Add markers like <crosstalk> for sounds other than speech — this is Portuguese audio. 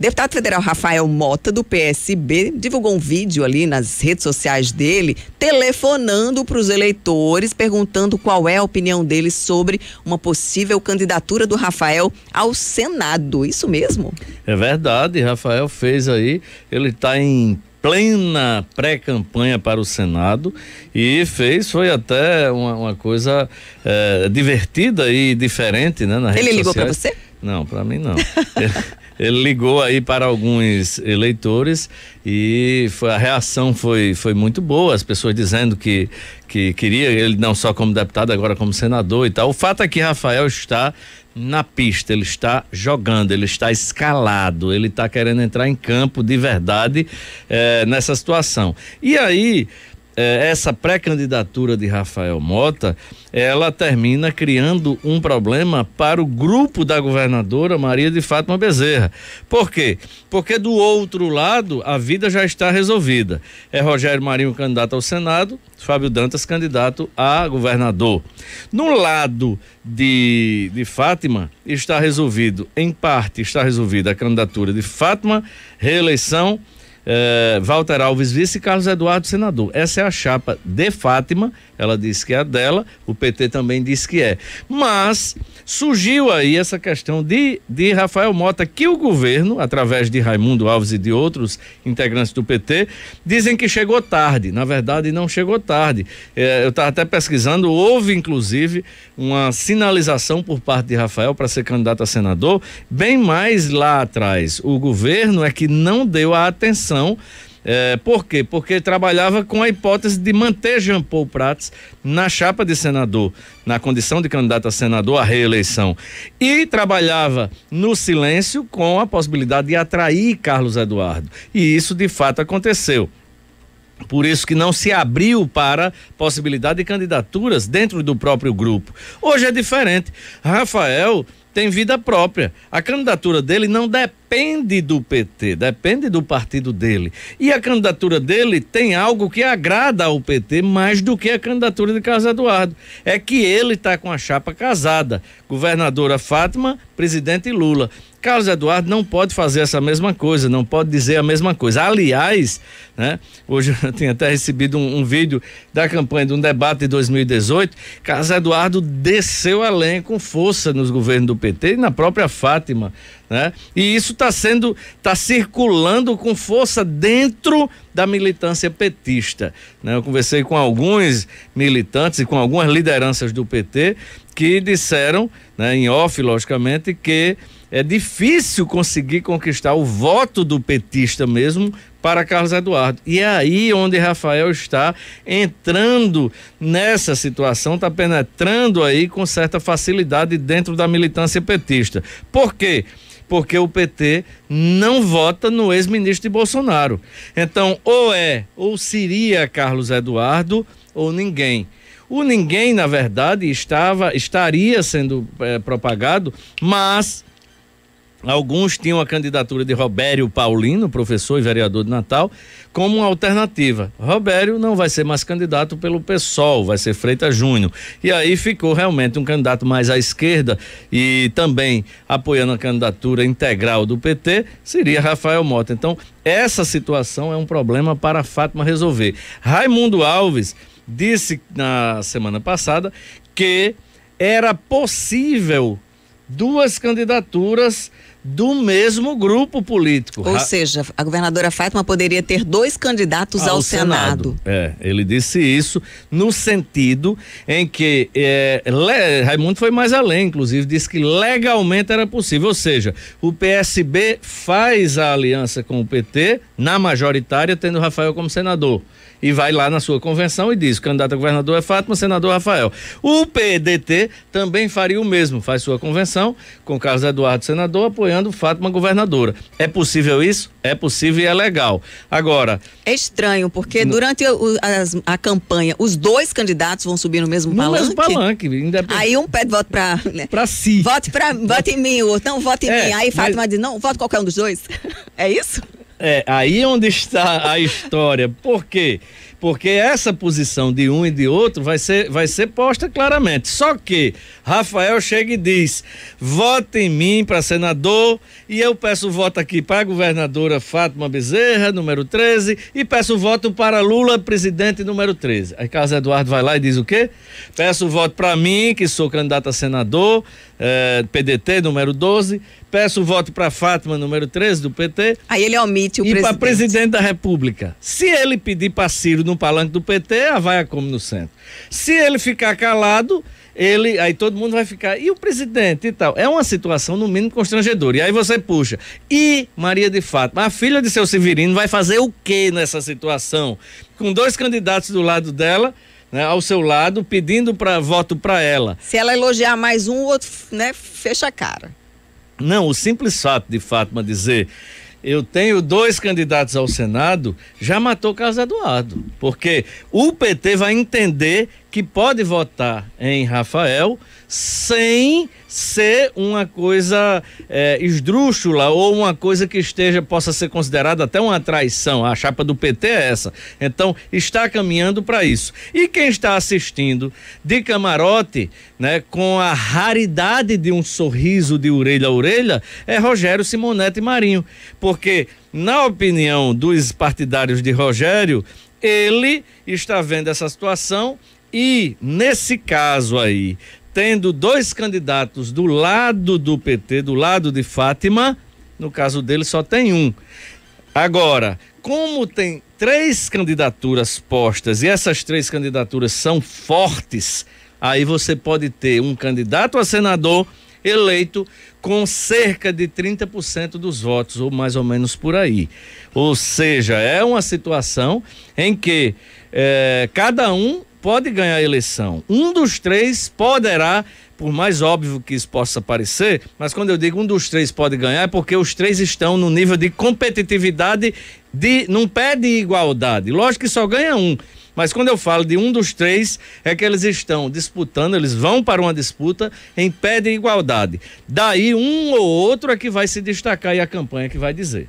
Deputado federal Rafael Mota, do PSB, divulgou um vídeo ali nas redes sociais dele, telefonando para os eleitores, perguntando qual é a opinião deles sobre uma possível candidatura do Rafael ao Senado. Isso mesmo? É verdade, Rafael fez aí, ele está em plena pré-campanha para o Senado e fez, foi até uma, uma coisa é, divertida e diferente, né? Nas ele ligou para você? Não, para mim não. <laughs> Ele ligou aí para alguns eleitores e foi, a reação foi, foi muito boa, as pessoas dizendo que, que queria ele não só como deputado, agora como senador e tal. O fato é que Rafael está na pista, ele está jogando, ele está escalado, ele está querendo entrar em campo de verdade eh, nessa situação. E aí é, essa pré-candidatura de Rafael Mota, ela termina criando um problema para o grupo da governadora Maria de Fátima Bezerra. Por quê? Porque do outro lado a vida já está resolvida. É Rogério Marinho candidato ao Senado, Fábio Dantas candidato a governador. No lado de, de Fátima está resolvido, em parte está resolvida a candidatura de Fátima, reeleição eh, Walter Alves vice e Carlos Eduardo senador. Essa é a chapa de Fátima, ela disse que é a dela, o PT também disse que é. Mas surgiu aí essa questão de, de Rafael Mota, que o governo, através de Raimundo Alves e de outros integrantes do PT, dizem que chegou tarde. Na verdade, não chegou tarde. Eh, eu estava até pesquisando, houve inclusive uma sinalização por parte de Rafael para ser candidato a senador, bem mais lá atrás. O governo é que não deu a atenção não. É, por quê? Porque trabalhava com a hipótese de manter Jean Paul Prats na chapa de senador, na condição de candidato a senador à reeleição. E trabalhava no silêncio com a possibilidade de atrair Carlos Eduardo. E isso de fato aconteceu. Por isso que não se abriu para possibilidade de candidaturas dentro do próprio grupo. Hoje é diferente. Rafael tem vida própria. A candidatura dele não depende do PT, depende do partido dele. E a candidatura dele tem algo que agrada ao PT mais do que a candidatura de Carlos Eduardo. É que ele está com a chapa casada: governadora Fátima, presidente Lula. Carlos Eduardo não pode fazer essa mesma coisa, não pode dizer a mesma coisa. Aliás, né, hoje eu tenho até recebido um, um vídeo da campanha de um debate de 2018. Carlos Eduardo desceu a com força nos governos do PT e na própria Fátima. Né? E isso está sendo, está circulando com força dentro da militância petista. Né? Eu conversei com alguns militantes e com algumas lideranças do PT que disseram, né, em off, logicamente, que é difícil conseguir conquistar o voto do petista mesmo para Carlos Eduardo. E é aí onde Rafael está entrando nessa situação, está penetrando aí com certa facilidade dentro da militância petista. Por quê? Porque o PT não vota no ex-ministro de Bolsonaro. Então, ou é, ou seria Carlos Eduardo, ou ninguém. O ninguém, na verdade, estava, estaria sendo é, propagado, mas Alguns tinham a candidatura de Robério Paulino, professor e vereador de Natal, como uma alternativa. Robério não vai ser mais candidato pelo PSOL, vai ser Freitas Júnior. E aí ficou realmente um candidato mais à esquerda e também apoiando a candidatura integral do PT, seria Rafael Mota. Então, essa situação é um problema para a Fátima resolver. Raimundo Alves disse na semana passada que era possível duas candidaturas do mesmo grupo político. Ou seja, a governadora Fátima poderia ter dois candidatos ao, ao Senado. Senado. É, ele disse isso no sentido em que é, Raimundo foi mais além, inclusive, disse que legalmente era possível. Ou seja, o PSB faz a aliança com o PT na majoritária, tendo Rafael como senador e vai lá na sua convenção e diz: candidato a governador é Fátima, senador é Rafael. O PDT também faria o mesmo, faz sua convenção com Carlos Eduardo senador, apoia apoiando Fátima governadora. É possível isso? É possível e é legal. Agora. É estranho, porque durante o, a, a, campanha, os dois candidatos vão subir no mesmo no palanque. Mesmo palanque Aí um pede voto para. <laughs> Né? Para si. Vote, pra, vote em mim, o outro não, vote em é, mim. Aí Fátima mas... diz: não, vote qualquer um dos dois. <laughs> é isso? É, aí é onde está a história. Por quê? Porque porque essa posição de um e de outro vai ser, vai ser posta claramente. Só que Rafael chega e diz: vote em mim para senador e eu peço voto aqui para a governadora Fátima Bezerra, número 13, e peço voto para Lula, presidente, número 13. Aí Carlos Eduardo vai lá e diz o quê? Peço voto para mim, que sou candidato a senador, eh, PDT, número 12, peço voto para Fátima, número 13, do PT. Aí ele omite o e presidente. E para presidente da República. Se ele pedir para Ciro no palanque do PT, a vaia como no centro. Se ele ficar calado, ele, aí todo mundo vai ficar, e o presidente e tal. É uma situação, no mínimo, constrangedora. E aí você puxa. E Maria de Fátima, a filha de seu Severino, vai fazer o que nessa situação? Com dois candidatos do lado dela, né, ao seu lado, pedindo para voto para ela. Se ela elogiar mais um, o outro, né, fecha a cara. Não, o simples fato de Fátima dizer eu tenho dois candidatos ao Senado, já matou Carlos Eduardo. Porque o PT vai entender que pode votar em Rafael sem ser uma coisa é, esdrúxula ou uma coisa que esteja possa ser considerada até uma traição. A chapa do PT é essa. Então está caminhando para isso. E quem está assistindo de camarote, né, com a raridade de um sorriso de orelha a orelha, é Rogério Simonetti Marinho, porque na opinião dos partidários de Rogério, ele está vendo essa situação e, nesse caso aí, tendo dois candidatos do lado do PT, do lado de Fátima, no caso dele só tem um. Agora, como tem três candidaturas postas e essas três candidaturas são fortes, aí você pode ter um candidato a senador eleito com cerca de 30% dos votos, ou mais ou menos por aí. Ou seja, é uma situação em que é, cada um pode ganhar a eleição. Um dos três poderá, por mais óbvio que isso possa parecer, mas quando eu digo um dos três pode ganhar, é porque os três estão no nível de competitividade de num pé de igualdade. Lógico que só ganha um. Mas quando eu falo de um dos três, é que eles estão disputando, eles vão para uma disputa em pé de igualdade. Daí um ou outro é que vai se destacar e a campanha é que vai dizer.